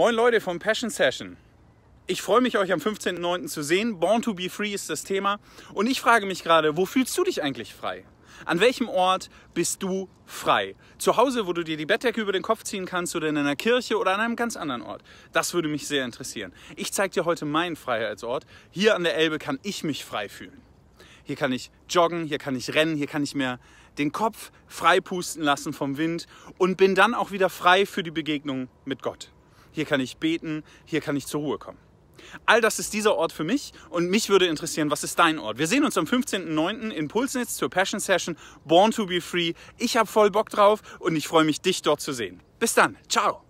Moin Leute vom Passion Session. Ich freue mich, euch am 15.09. zu sehen. Born to be free ist das Thema. Und ich frage mich gerade, wo fühlst du dich eigentlich frei? An welchem Ort bist du frei? Zu Hause, wo du dir die Bettdecke über den Kopf ziehen kannst oder in einer Kirche oder an einem ganz anderen Ort? Das würde mich sehr interessieren. Ich zeige dir heute meinen Freiheitsort. Hier an der Elbe kann ich mich frei fühlen. Hier kann ich joggen, hier kann ich rennen, hier kann ich mir den Kopf frei pusten lassen vom Wind und bin dann auch wieder frei für die Begegnung mit Gott hier kann ich beten, hier kann ich zur Ruhe kommen. All das ist dieser Ort für mich und mich würde interessieren, was ist dein Ort? Wir sehen uns am 15.09. in Pulsnitz zur Passion Session Born to be Free. Ich habe voll Bock drauf und ich freue mich, dich dort zu sehen. Bis dann, ciao!